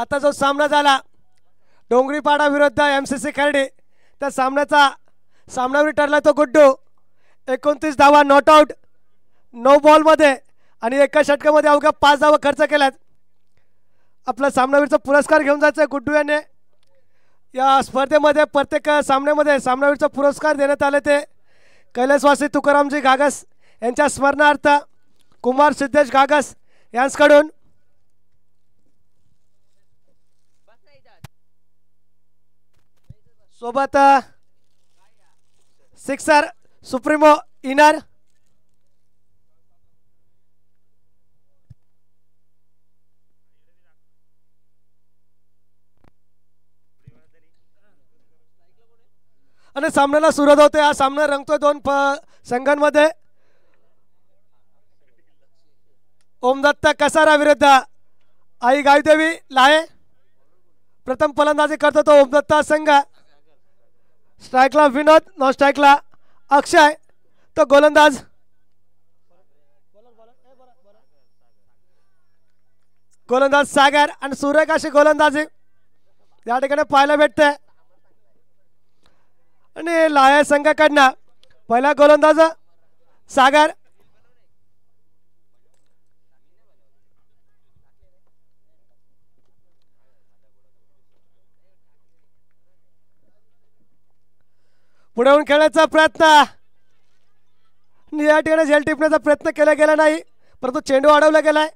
आता जो सामना झाला डोंगरीपाडा विरुद्ध एम सी सी खर्डे त्या सामन्याचा सामनावीर ठरला तो गुड्डू एकोणतीस धावा नॉट आऊट नऊ बॉलमध्ये आणि एका षटकामध्ये अवघ्या पाच धावा खर्च केल्यात आपला सामनावीरचा पुरस्कार घेऊन जायचा आहे गुड्डू याने या स्पर्धेमध्ये प्रत्येक सामन्यामध्ये सामनावीरचा पुरस्कार देण्यात आले ते कैलासवासी तुकारामजी घागस यांच्या स्मरणार्थ कुमार सिद्धेश घागस यांच्याकडून सोबत सिक्सर सुप्रीमो, इनर आणि सामन्याला सुरुवात होते हा सामना रंगतोय दोन संघांमध्ये ओमदत्त कसारा विरुद्ध आई गायदेवी लाहे प्रथम फलंदाजी करतो तो ओमदत्ता संघ स्ट्राईकला विनोद नॉन स्ट्राईकला अक्षय तो गोलंदाज गोलंदाज सागर आणि सूर्यकाशी गोलंदाजी या ठिकाणी पाहायला भेटते आणि लाया संघाकडनं पहिला गोलंदाज सागर पुढे होऊन खेळण्याचा प्रयत्न या ठिकाणी झेल टिपण्याचा प्रयत्न केला गेला नाही परंतु चेंडू अडवला गेलाय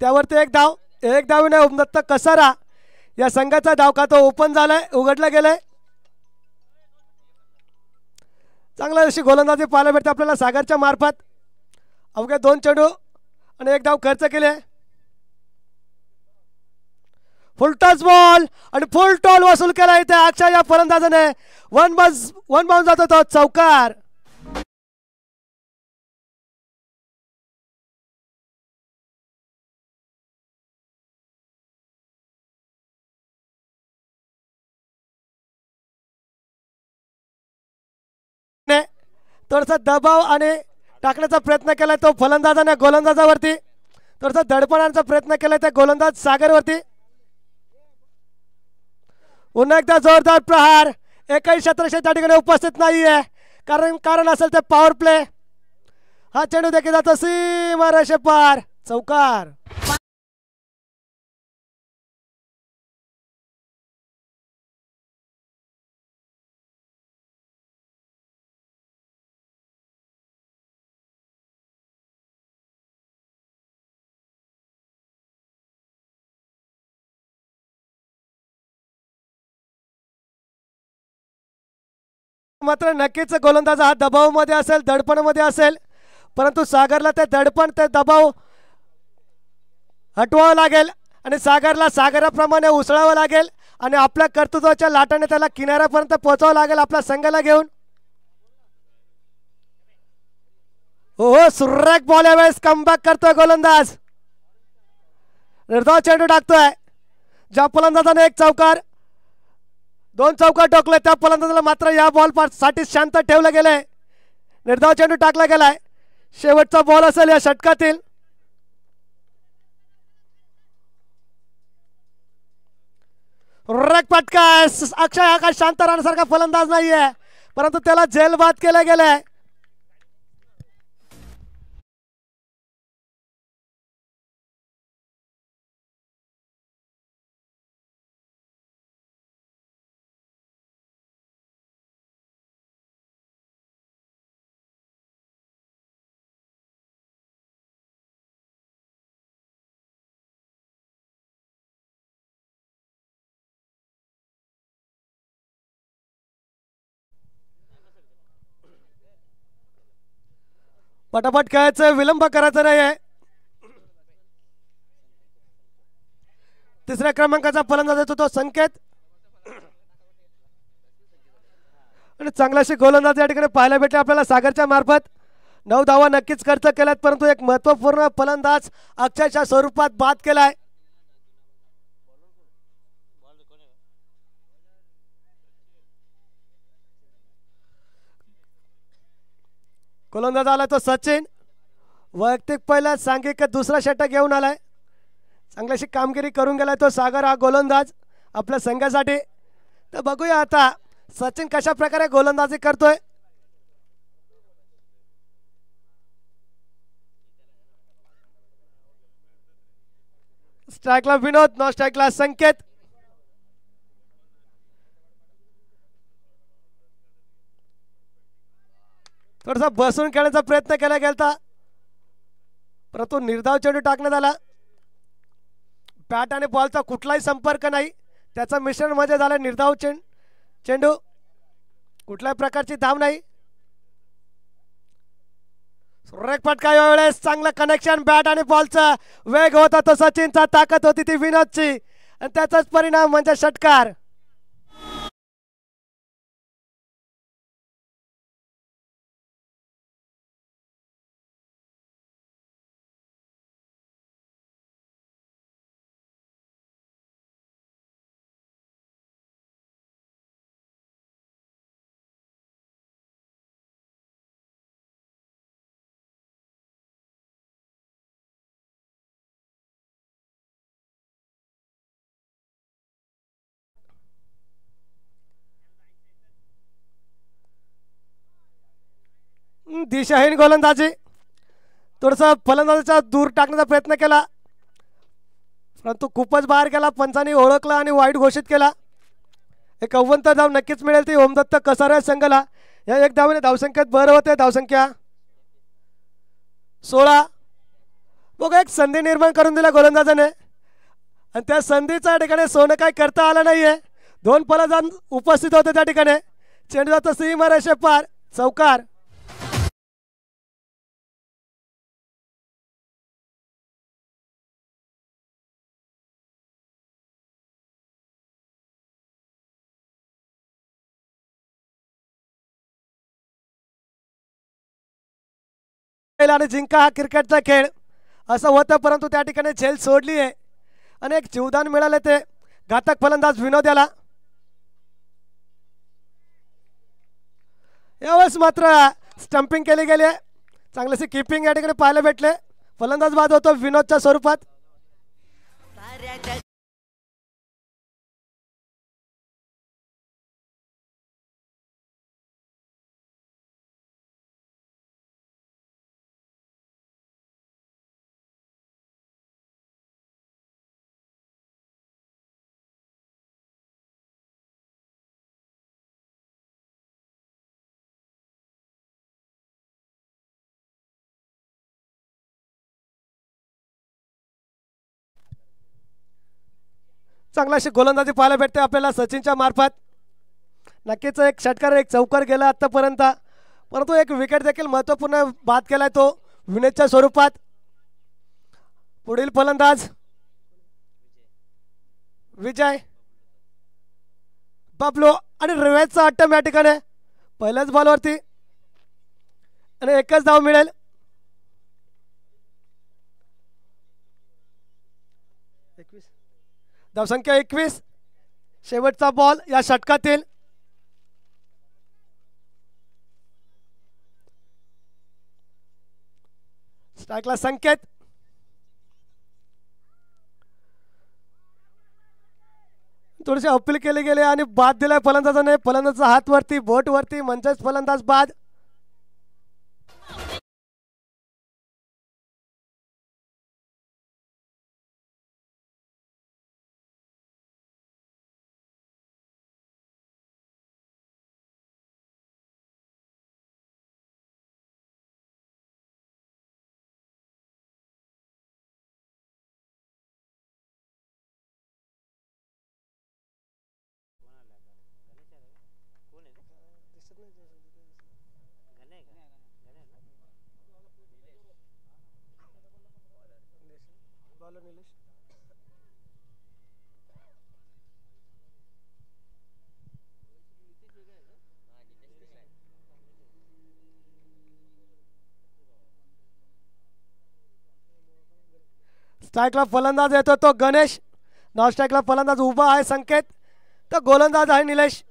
त्यावरती एक धाव एक धाव नाही ओमदत्त कसारा या संघाचा धाव खातो ओपन झालाय उघडला गेलाय चांगल्या दिवशी गोलंदाजी पाहायला भेटते आपल्याला सागरच्या मार्फत अवघ्या दोन चेंडू आणि एक धाव खर्च केले फुल टच बॉल आणि फुल टॉल वसूल केला इथे आजच्या या फलंदाजाने वन बस वन बाउन जातो तो चौकार थोडासा दबाव आणि टाकण्याचा प्रयत्न केला तो फलंदाजाने गोलंदाजावरती थोडासा दडपणाचा प्रयत्न केला त्या गोलंदाज सागरवरती पुन्हा एकदा जोरदार प्रहार एकही क्षेत्रक्षे त्या ठिकाणी उपस्थित नाही आहे कारण कारण असेल ते पॉवर प्ले हा चेंडू देखील जातो सीमा रेषे पार चौकार मात्र नक्कीच गोलंदाज हा मध्ये असेल दडपण मध्ये असेल परंतु सागरला ते दडपण ते दबाव हटवावं लागेल आणि सागरला सागराप्रमाणे उसळावं लागेल आणि आपल्या कर्तृत्वाच्या लाटाने त्याला किनाऱ्यापर्यंत पोहोचावं लागेल आपल्या संघाला घेऊन हो हो बॉल यावेळेस बॅक करतोय गोलंदाज निर्धाव चेंडू टाकतोय ज्या फलंदाजाने एक चौकार दोन चौका टोकले त्या फलंदाजाला मात्र या बॉल साठी शांत ठेवलं गेलाय निर्धाव चेंडू टाकला गेलाय शेवटचा बॉल असेल या षटकातील रक पटका अक्षय आकाश शांत राहण्यासारखा फलंदाज नाहीये परंतु त्याला जेलबाद केला गेलाय पटापट खेळायचं विलंब करायचा नाही आहे तिसऱ्या क्रमांकाचा फलंदाज येतो तो संकेत आणि चांगलाशी गोलंदाज या ठिकाणी पाहायला भेटले आपल्याला सागरच्या मार्फत नऊ धावा नक्कीच खर्च केलात परंतु एक महत्वपूर्ण फलंदाज अक्षरशः स्वरूपात बाद केलाय गोलंदाज आला तो सचिन वैयक्तिक पहिला सांघिक दुसरा षटक घेऊन आलाय चांगल्याशी कामगिरी करून गेलाय तो सागर हा गोलंदाज आपल्या संघासाठी तर बघूया आता सचिन कशा प्रकारे गोलंदाजी करतोय स्ट्राईकला विनोद नॉ स्ट्राईकला संकेत थोडासा बसून खेळण्याचा प्रयत्न केला गेला परंतु निर्धाव चेंडू टाकण्यात आला बॅट आणि बॉलचा कुठलाही संपर्क नाही त्याचं मिश्रण मध्ये म्हणजे झालं निर्धाव चेंड चेंडू कुठल्याही प्रकारची धाव नाही रेखपटका यावेळेस चांगलं कनेक्शन बॅट आणि बॉलचा वेग होता तो सचिनचा ताकद होती ती विनोदची आणि त्याचाच परिणाम म्हणजे षटकार दिशाहीन गोलंदाजी थोडंसं फलंदाजाचा दूर टाकण्याचा प्रयत्न केला परंतु खूपच बाहेर गेला पंचाने ओळखला आणि वाईट घोषित केला एक अव्वंत धाव नक्कीच मिळेल ती ओमदत्त कसारे संघाला या एक धावाने धावसंख्येत बरं होते धावसंख्या सोळा बघा एक संधी निर्माण करून दिला गोलंदाजाने आणि त्या संधीच्या ठिकाणी सोनं काय करता आलं नाहीये दोन फलंदाज उपस्थित होते त्या ठिकाणी चेंडूचा तसही महाराष्ट्र पार चौकार आणि जिंका हा क्रिकेटचा खेळ असं होतं परंतु त्या ठिकाणी झेल सोडली आहे आणि एक जीवदान मिळाले ते घातक फलंदाज विनोद याला यावेळेस मात्र स्टम्पिंग केली गेली आहे चांगलेसे किपिंग या ठिकाणी पाहायला भेटले फलंदाज बाद होतो विनोदच्या स्वरूपात चांगलाशी गोलंदाजी पाहायला भेटते आपल्याला सचिनच्या मार्फत नक्कीच एक षटकार एक चौकार गेला आत्तापर्यंत परंतु एक विकेट देखील महत्वपूर्ण बाद केलाय तो विनेशच्या स्वरूपात पुढील फलंदाज विजय बापलो आणि रिवेजचा अट्टम या ठिकाणी पहिल्याच बॉलवरती आणि एकच धाव मिळेल धावसंख्या एकवीस शेवटचा बॉल या षटकातील स्ट्राईकला संकेत थोडेसे अपील केले गेले आणि बाद दिलाय फलंदाजाने फलंदाजाचा हात वरती बोट वरती म्हणजेच फलंदाज बाद బాలో फलंदाज येतो तो गणेश नॉन स्ट्राईकला फलंदाज उभा आहे संकेत तर गोलंदाज आहे निलेश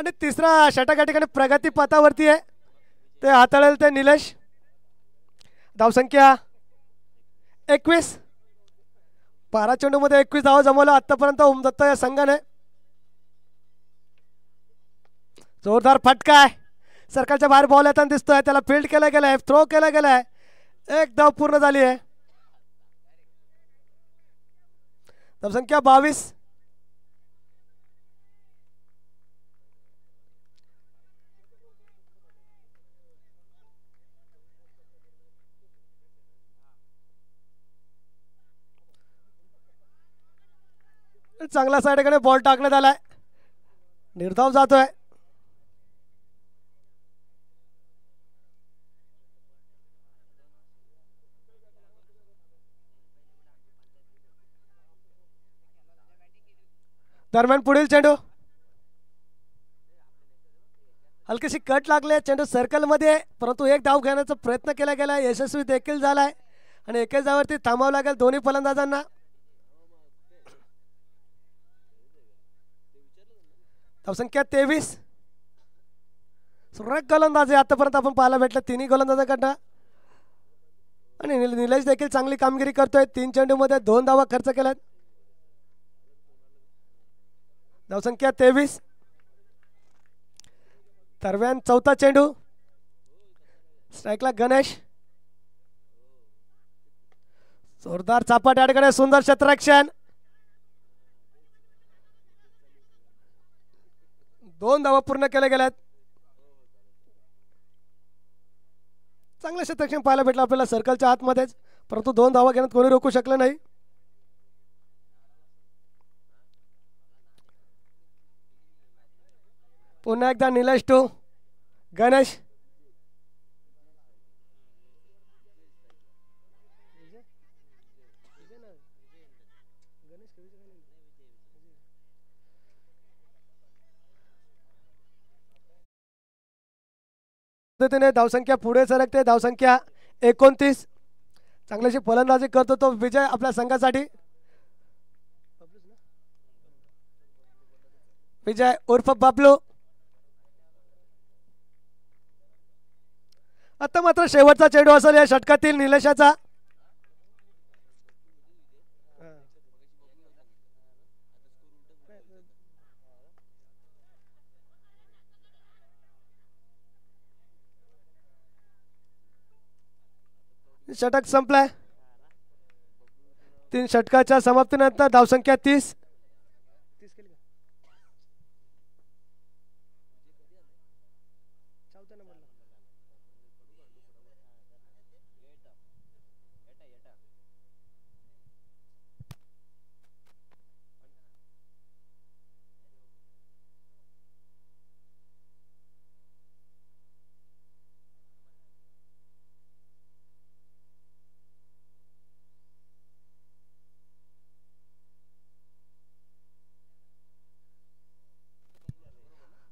आणि तिसरा षटक या ठिकाणी प्रगती पथावरती आहे ते हाताळेल ते निलेश धावसंख्या एकवीस बारा मध्ये एकवीस धावा जमवला आतापर्यंत ओमदत्त या संघाने जोरदार फटका आहे सर्कलच्या बाहेर बॉल येताना दिसतोय त्याला फिल्ड केला गेलाय थ्रो केला गेलाय एक धाव पूर्ण झाली आहे धावसंख्या बावीस चांगला साईडकडे बॉल टाकण्यात आलाय निर्धाव जातोय दरम्यान पुढील चेंडू हलकीशी कट लागले चेंडू सर्कलमध्ये परंतु एक धाव घेण्याचा प्रयत्न केला गेला यशस्वी देखील झालाय आणि एकेच धावरती थांबावं लागेल दोन्ही फलंदाजांना धावसंख्या तेवीस सगळ्या गोलंदाज आहे आतापर्यंत आपण पाहायला भेटलं तिन्ही गोलंदाजाकडनं आणि निलेश देखील चांगली कामगिरी करतोय तीन चेंडूमध्ये दोन धावा खर्च केल्यात धावसंख्या तेवीस तरव्यान चौथा चेंडू स्ट्राईकला गणेश जोरदार चापाट्याकडे सुंदर क्षेत्ररक्षण दोन धावा पूर्ण केल्या गेल्यात चांगलं क्षेत्रक्षण पाहायला भेटलं आपल्याला सर्कलच्या आतमध्येच परंतु दोन धावा घेण्यात कोणी रोखू शकलं नाही पुन्हा एकदा निलेश टू गणेश पद्धतीने धावसंख्या पुढे सरकते धावसंख्या एकोणतीस चांगल्याशी फलंदाजी करतो तो विजय आपल्या संघासाठी विजय उर्फ बाबलू आता मात्र शेवटचा चेंडू असेल या षटकातील निलेशाचा षटक संपलाय तीन षटकाच्या समाप्तीनंतर धावसंख्या तीस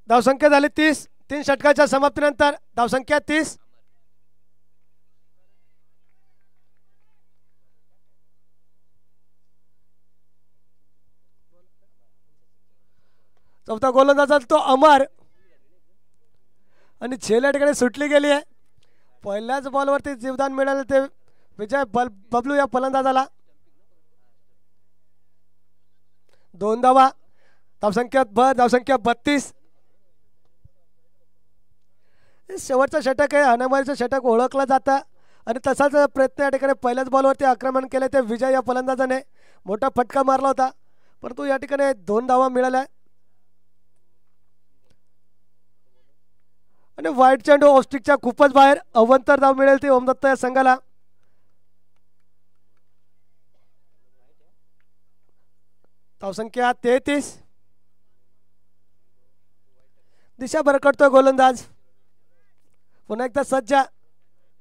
धावसंख्या झाली तीस तीन षटकाच्या समाप्तीनंतर धावसंख्या तीस चौथा गोलंदाजा तो अमर आणि छेल्या ठिकाणी सुटली गेली आहे पहिल्याच बॉलवरती जीवदान मिळालं ते विजय बल बबलू या फलंदाजाला दोन धावा धावसंख्या ब धावसंख्या बत्तीस शेवटचा षटक आहे अनामारीचं षटक ओळखला जातं आणि तसाच प्रयत्न या ठिकाणी पहिल्याच बॉलवरती आक्रमण केले ते विजय या फलंदाजाने मोठा फटका मारला होता परंतु या ठिकाणी दोन धावा मिळाल्या आणि व्हाईट चेंडू ऑस्टिकच्या खूपच बाहेर अवंतर धाव मिळेल ती ओमदत्त या संघाला धावसंख्या तेहतीस दिशा बरकडतोय गोलंदाज पुन्हा एकदा सज्जा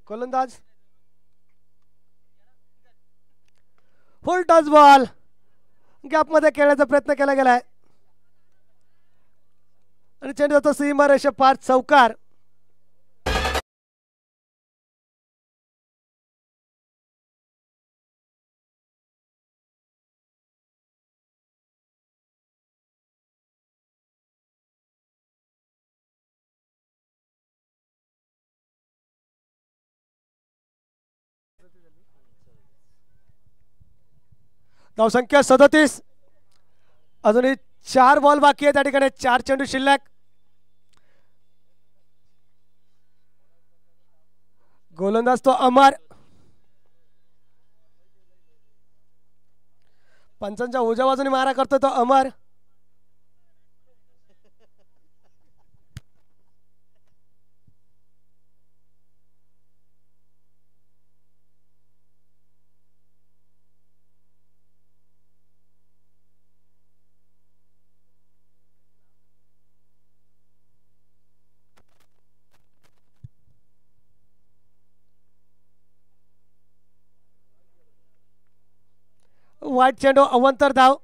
गोलंदाज फुल टॉस बॉल गॅपमध्ये खेळण्याचा प्रयत्न केला गेलाय आणि चेंडू जातो सीमा रेषा पाच चौकार धावसंख्या सदतीस अजूनही चार बॉल बाकी आहे त्या ठिकाणी चार चेंडू शिल्लक गोलंदाज तो अमर पंचांच्या उजा बाजूने मारा करतो तो अमर वाईट चेंडू अवंतर धाव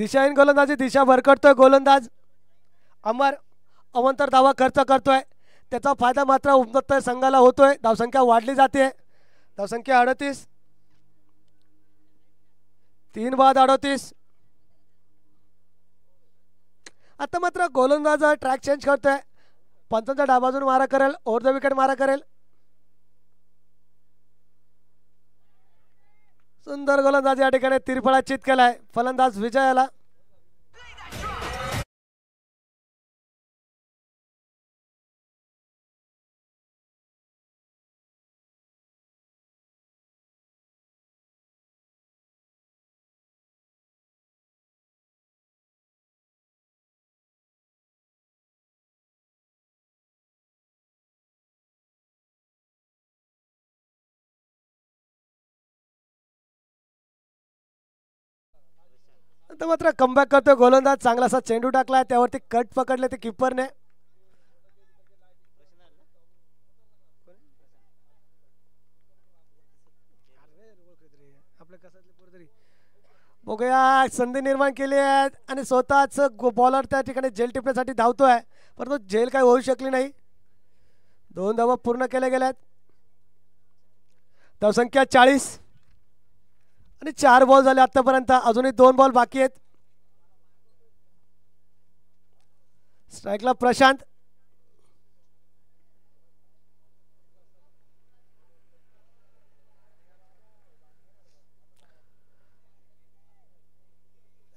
दिशाहीन गोलंदाजी दिशा भरकटतोय गोलंदाज अमर अवंतर धावा खर्च करतोय त्याचा फायदा मात्र उमदत्त संघाला होतोय धावसंख्या वाढली जाते धावसंख्या अडतीस तीन बाद अडतीस आता मात्र गोलंदाज ट्रॅक चेंज करतोय पंचांचा डाबाजून मारा करेल ओवर द विकेट मारा करेल सुंदर गोलंदाज या ठिकाणी तिरफळा चित केलाय फलंदाज विजयाला आता मात्र कमबॅक करतोय गोलंदाज चांगलासा चेंडू टाकलाय त्यावरती कट पकडले ते किपरने बघूया संधी निर्माण केली आहे आणि स्वतःच बॉलर त्या ठिकाणी जेल टिपण्यासाठी धावतोय परंतु जेल काही होऊ शकली नाही दोन धाव पूर्ण केल्या गेल्यात धावसंख्या चाळीस आणि चार बॉल झाले आतापर्यंत अजूनही दोन बॉल बाकी आहेत स्ट्राईकला प्रशांत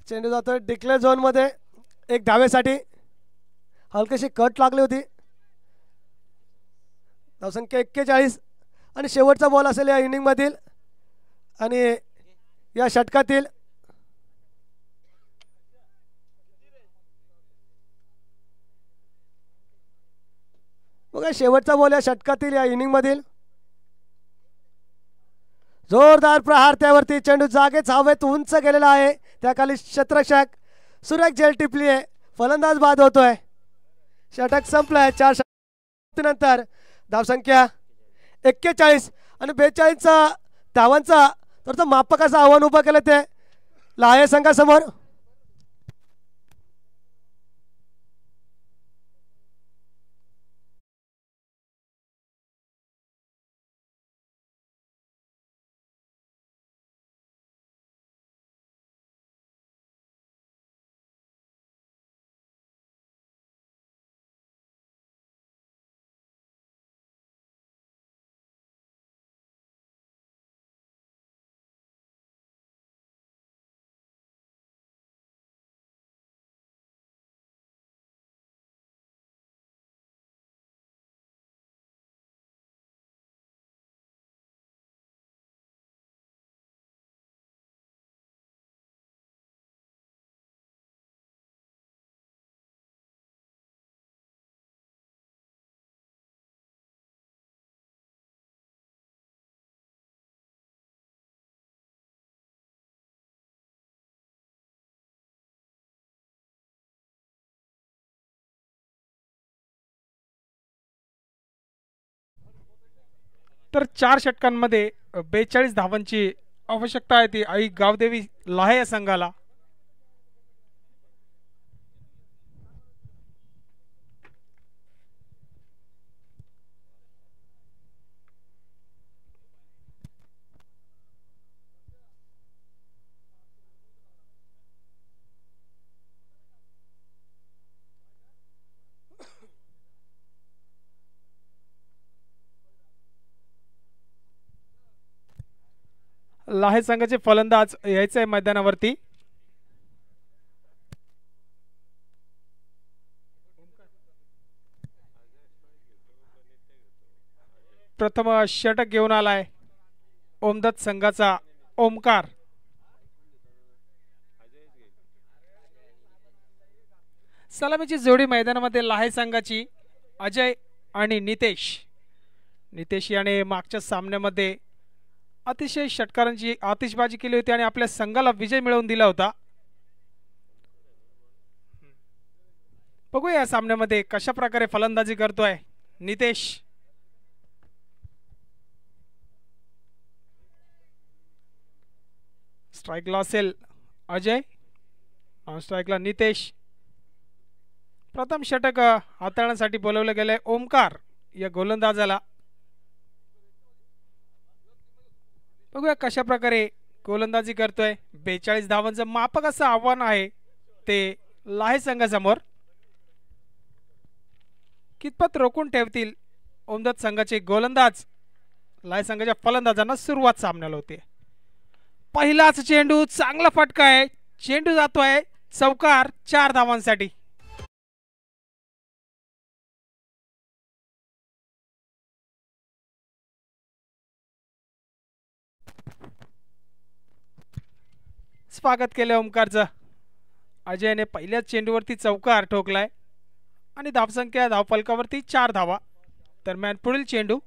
चेंडू जातोय डिक्लेअर झोन मध्ये एक धावेसाठी हलकेशी कट लागली होती धावसंख्या एक्केचाळीस आणि शेवटचा बॉल असेल या मधील आणि या षटकातील बघा शेवटचा बॉल या षटकातील या मधील जोरदार प्रहार त्यावरती चेंडू जागेच हवेत उंच गेलेला आहे त्याखाली क्षेत्रक्षक सुरेख जेल टिपली आहे फलंदाज बाद होतोय षटक संपलाय चार नंतर धावसंख्या एक्केचाळीस आणि बेचाळीसचा धावांचा तर तो मापकाचं आव्हान उभं केलं ते लाहे संघासमोर तर चार षटकांमध्ये बेचाळीस धावांची आवश्यकता आहे ती आई गावदेवी लाहे या संघाला लाहे संघाचे फलंदाज यायचे आहे मैदानावरती प्रथम षटक घेऊन आलाय ओमदत संघाचा ओमकार सलामीची जोडी मैदानामध्ये लाहे संघाची अजय आणि नितेश नितेश याने मागच्या सामन्यामध्ये अतिशय षटकारांची आतिषबाजी केली होती आणि आपल्या संघाला विजय मिळवून दिला होता बघूया सामन्यामध्ये कशा प्रकारे फलंदाजी करतोय नितेश स्ट्राईकला असेल अजय नॉन स्ट्राईकला नितेश प्रथम षटक हाताळण्यासाठी बोलवलं गेलंय ओमकार या गोलंदाजाला बघूया कशा प्रकारे गोलंदाजी करतोय बेचाळीस धावांचं मापक असं आव्हान आहे ते लाहे संघासमोर कितपत रोखून ठेवतील ओमदत संघाचे गोलंदाज लाहे संघाच्या फलंदाजांना सुरुवात सामन्याला होते पहिलाच चेंडू चांगला फटका आहे चेंडू जातोय चौकार चार धावांसाठी स्वागत केलं ओंकारचं अजयने पहिल्याच चेंडूवरती चौकार ठोकलाय आणि धावसंख्या धावपालकावरती चार धावा दरम्यान पुढील चेंडू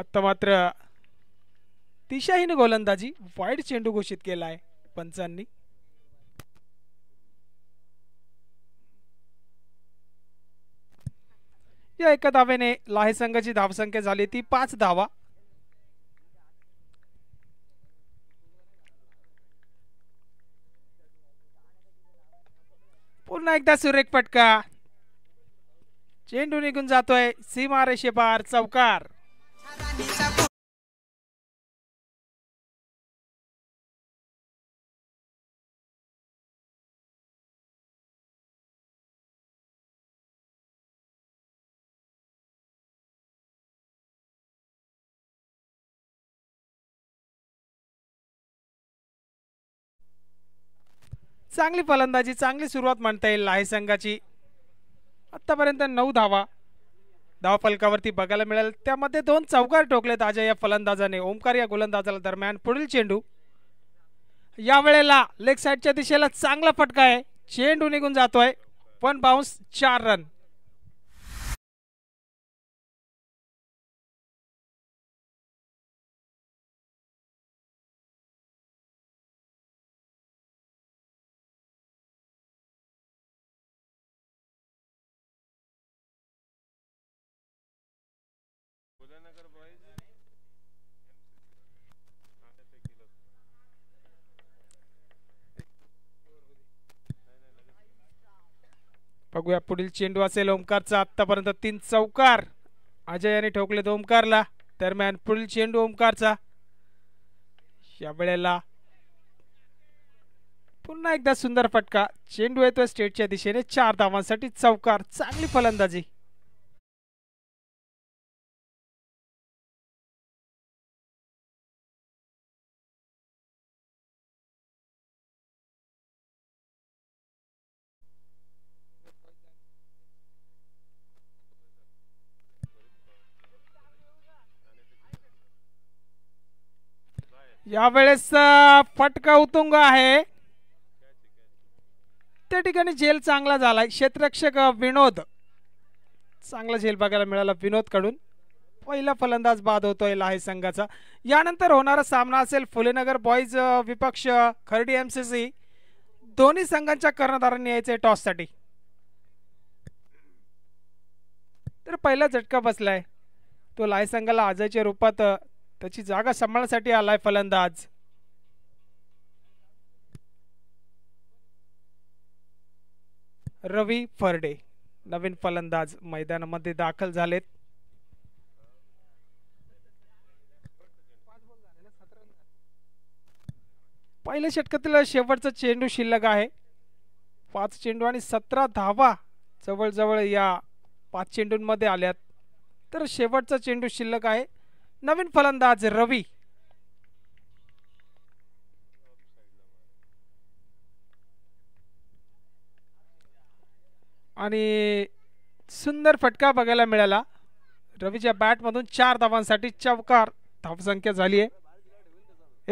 आता मात्र दिशाहीन गोलंदाजी वाईट चेंडू घोषित केला आहे पंचांनी या एका धावेने लाहे संघाची धावसंख्या झाली ती पाच धावा पुन्हा एकदा सुरेख पटका चेंडू निघून जातोय सीमारेषे पार चौकार चांगली फलंदाजी चांगली सुरुवात म्हणता येईल लाही संघाची आत्तापर्यंत नऊ धावा धावा फलकावरती बघायला मिळेल त्यामध्ये दोन चौकार टोकलेत आजा या फलंदाजाने ओमकार या गोलंदाजाला दरम्यान पुढील चेंडू या वेळेला लेग साईडच्या दिशेला चांगला फटका आहे चेंडू निघून जातोय पण बाउन्स चार रन बघूया पुढील चेंडू असेल ओमकारचा आतापर्यंत तीन चौकार अजय ठोकले ठोकलेत ओमकारला दरम्यान पुढील चेंडू ओमकारचा या वेळेला पुन्हा एकदा सुंदर फटका चेंडू येतोय स्टेटच्या दिशेने चार धावांसाठी चौकार चांगली फलंदाजी वेळेस फटका उतुंग आहे त्या ठिकाणी झेल चांगला झालाय क्षेत्ररक्षक विनोद चांगला झेल बघायला मिळाला विनोद कडून पहिला फलंदाज बाद होतोय लाहे संघाचा यानंतर होणारा सामना असेल फुलेनगर बॉईज विपक्ष खर्डी एम सी सी दोन्ही संघांच्या कर्णधारांनी टॉस साठी तर पहिला झटका बसलाय तो लाहे संघाला आजच्या रूपात त्याची जागा सांभाळण्यासाठी आलाय फलंदाज रवी फरडे नवीन फलंदाज मैदानामध्ये दाखल झालेत पहिल्या षटकातील शेवटचा चेंडू शिल्लक आहे पाच चेंडू आणि सतरा धावा जवळजवळ या पाच चेंडूंमध्ये आल्यात तर शेवटचा चेंडू शिल्लक आहे नवीन फलंदाज रवी आणि सुंदर फटका बघायला मिळाला रवीच्या बॅटमधून चार धावांसाठी चौकार धावसंख्या झाली आहे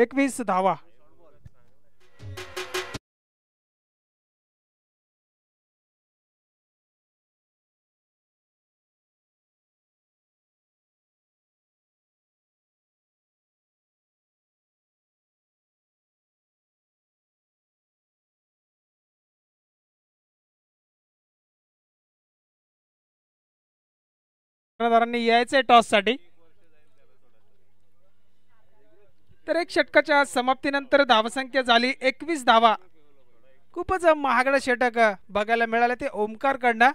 एकवीस धावा कर्णधारांनी यायचंय टॉससाठी तर एक षटकाच्या समाप्तीनंतर धावसंख्या झाली एकवीस धावा खूपच महागड षटक बघायला मिळालं ते ओमकार कडनं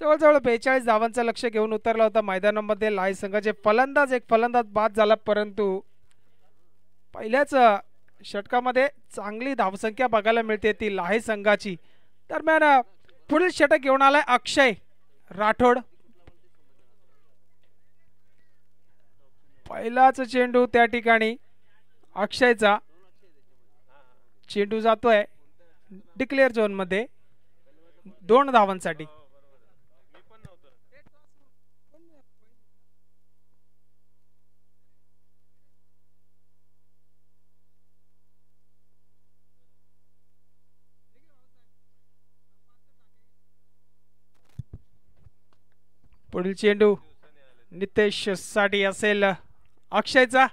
जवळजवळ बेचाळीस धावांचं लक्ष घेऊन उतरला होता मैदानामध्ये लाय संघाचे फलंदाज एक फलंदाज बाद झाला परंतु पहिल्याच षटकामध्ये चांगली धावसंख्या बघायला मिळते ती लाहे संघाची दरम्यान पुढील षटक घेऊन आलाय अक्षय राठोड पहिलाच चेंडू त्या ठिकाणी अक्षयचा चेंडू जातोय डिक्लेअर झोन मध्ये दोन धावांसाठी पुढील चेंडू नितेश साठी असेल अक्षयचा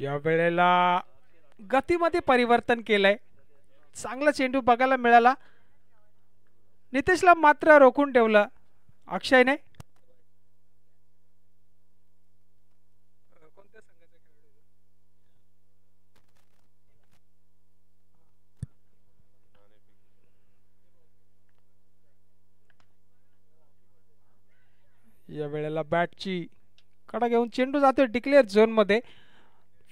या वेळेला गतीमध्ये परिवर्तन केलंय चांगला चेंडू बघायला मिळाला नितेशला मात्र रोखून ठेवलं अक्षयने या वेळेला बॅटची कडा घेऊन चेंडू जातो डिक्लेअर झोनमध्ये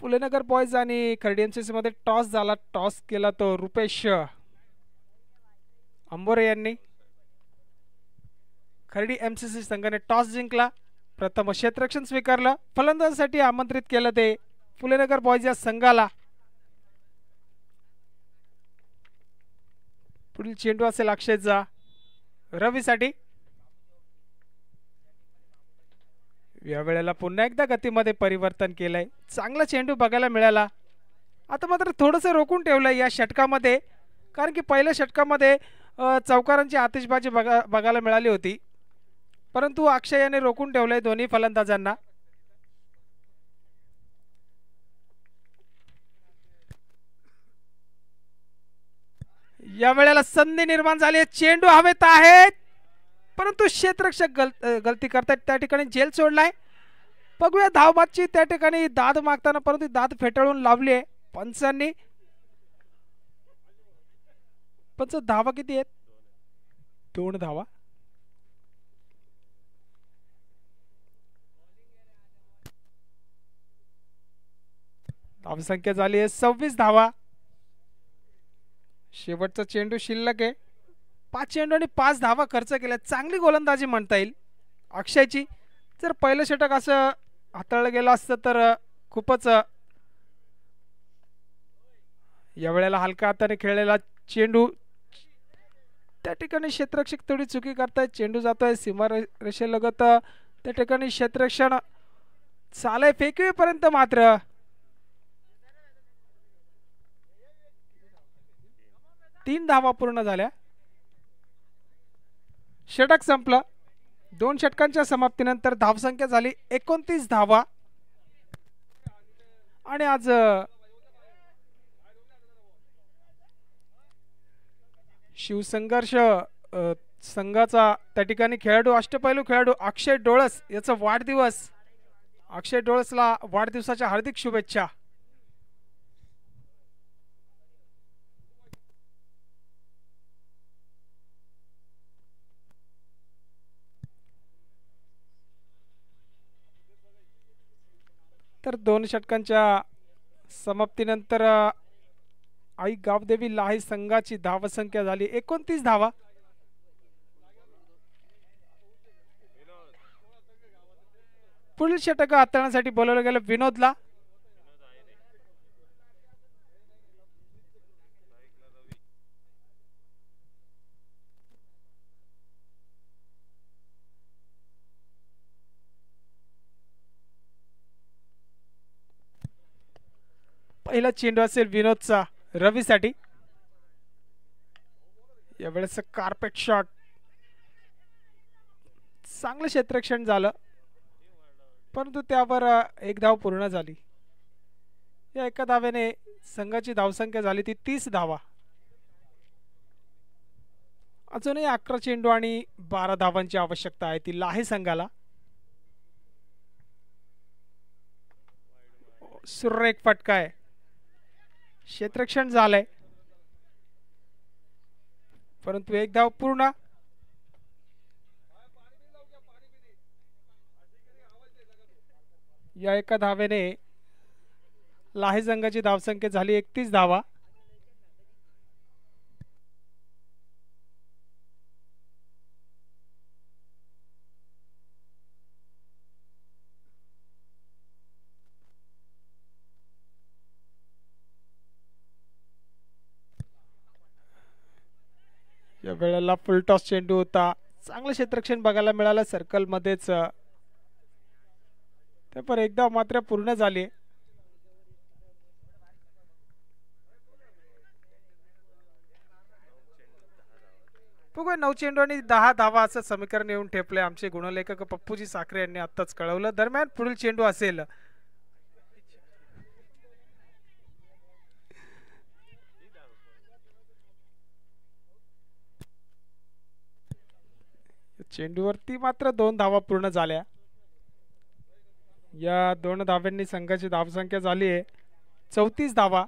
पुलेनगर बॉयज आणि खर्डी मध्ये टॉस झाला टॉस केला तो रुपेश अंबोरे यांनी खर्डी एमसीसी संघाने टॉस जिंकला प्रथम क्षेत्ररक्षण स्वीकारलं फलंदाजासाठी आमंत्रित केलं ते फुलेनगर बॉयज या संघाला पुढील चेंडू असेल जा रवीसाठी या वेळेला पुन्हा एकदा गतीमध्ये परिवर्तन केलंय चांगला चेंडू बघायला मिळाला आता मात्र थोडंसं रोखून ठेवलं या षटकामध्ये कारण की पहिल्या षटकामध्ये चौकारांची आतिषबाजी बघा बघायला मिळाली होती परंतु अक्षय याने रोखून ठेवलंय दोन्ही फलंदाजांना या वेळेला संधी निर्माण झाली चेंडू हवेत आहेत परंतु क्षेत्ररक्षक गल गलती करतात त्या ठिकाणी जेल सोडलाय बघूया धावबादची त्या ठिकाणी दाद मागताना परंतु दाद फेटाळून लावली आहे पंचांनी पंच धावा किती आहेत दोन धावा संख्या झाली आहे सव्वीस धावा शेवटचा चेंडू शिल्लक आहे पाच चेंडू आणि पाच धावा खर्च केल्या चांगली गोलंदाजी म्हणता येईल अक्षयची जर पहिलं षटक असं हाताळलं गेलं असतं तर खूपच यावेळेला हलका हाताने खेळलेला चेंडू त्या ठिकाणी क्षेत्रक्षक थोडी चुकी करताय चेंडू जातोय सीमा रेषेलगत त्या ठिकाणी क्षेत्रक्षण चालय फेकवेपर्यंत मात्र तीन धावा पूर्ण झाल्या षटक संपलं दोन षटकांच्या समाप्तीनंतर धावसंख्या झाली एकोणतीस धावा आणि आज शिवसंघर्ष संघाचा त्या ठिकाणी खेळाडू अष्टपैलू खेळाडू अक्षय डोळस याचा वाढदिवस अक्षय डोळसला वाढदिवसाच्या हार्दिक शुभेच्छा तर दोन षटकांच्या समाप्तीनंतर आई गावदेवी लाही संघाची धावसंख्या झाली एकोणतीस धावा पुढील षटक हाताळण्यासाठी बोलवलं गेलं विनोदला पहिला चेंडू असेल विनोदचा रवीसाठी यावेळेस कार्पेट शॉट चांगलं क्षेत्रक्षण झालं परंतु त्यावर एक धाव पूर्ण झाली या एका धावेने संघाची धावसंख्या झाली ती तीस धावा अजूनही अकरा चेंडू आणि बारा धावांची आवश्यकता आहे ती लाहे संघाला सुरेख फटका आहे क्षेत्रक्षण झालंय परंतु एक धाव पूर्ण या एका धावेने लाहे संघाची धावसंख्या झाली एकतीस धावा वेळेला फुलटॉस चेंडू होता चांगलं क्षेत्रक्षण बघायला मिळालं सर्कल ते पर एकदा मात्र पूर्ण झाली बघूया नऊ चेंडू आणि दहा धावा असं समीकरण येऊन ठेपले आमचे गुणलेखक पप्पूजी साखरे यांनी आत्ताच कळवलं दरम्यान पुढील चेंडू असेल चेंडूवरती मात्र दोन धावा पूर्ण झाल्या या दोन धाव्यांनी संघाची धावसंख्या झाली आहे चौतीस धावा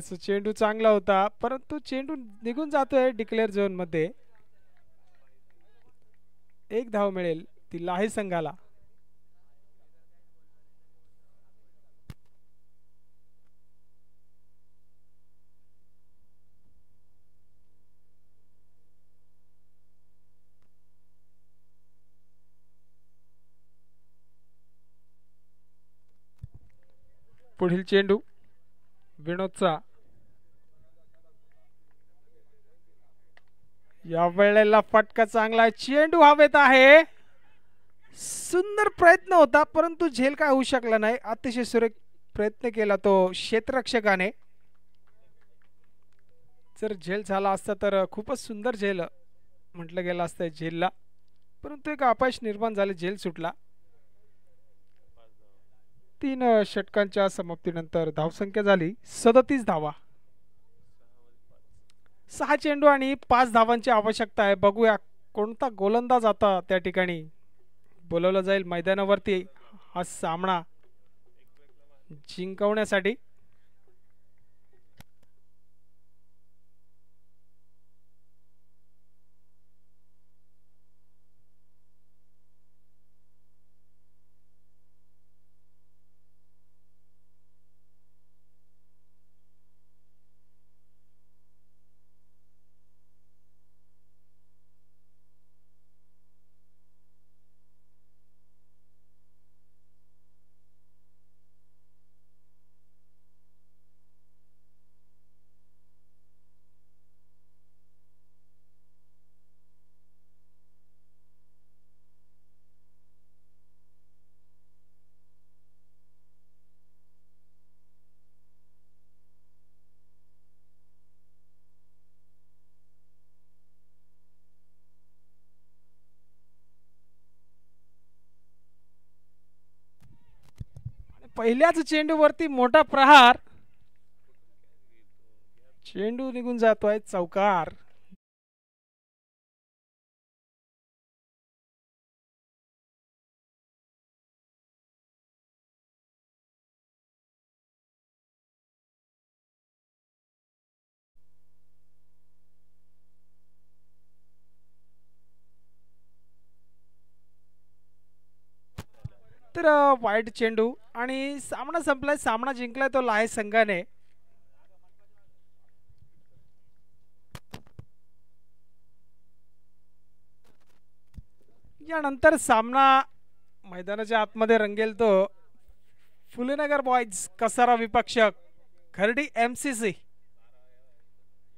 चेंडू चांगला होता परंतु चेंडू निघून जातोय डिक्लेअर झोन मध्ये एक धाव मिळेल ती लाही संघाला पुढील चेंडू विनोदचा या वेळेला फटका चांगला चेंडू हवेत आहे सुंदर प्रयत्न होता परंतु झेल काय होऊ शकला नाही अतिशय सुरेख प्रयत्न केला तो क्षेत्ररक्षकाने जर झेल झाला असता तर खूपच सुंदर झेल म्हटलं गेलं असतं झेलला परंतु एक अपयश निर्माण झालं झेल सुटला तीन षटकांच्या समाप्तीनंतर धावसंख्या झाली सदतीस धावा सहा चेंडू आणि पाच धावांची आवश्यकता आहे बघूया कोणता गोलंदाज आता त्या ठिकाणी बोलवला जाईल मैदानावरती हा सामना जिंकवण्यासाठी पहिल्याच चेंडूवरती मोठा प्रहार चेंडू निघून जातोय चौकार तर वाईट चेंडू आणि सामना संपलाय सामना जिंकलाय तो लाय संघाने यानंतर सामना मैदानाच्या आतमध्ये रंगेल तो फुलेनगर बॉईज कसारा विपक्षक खर्डी एम सी सी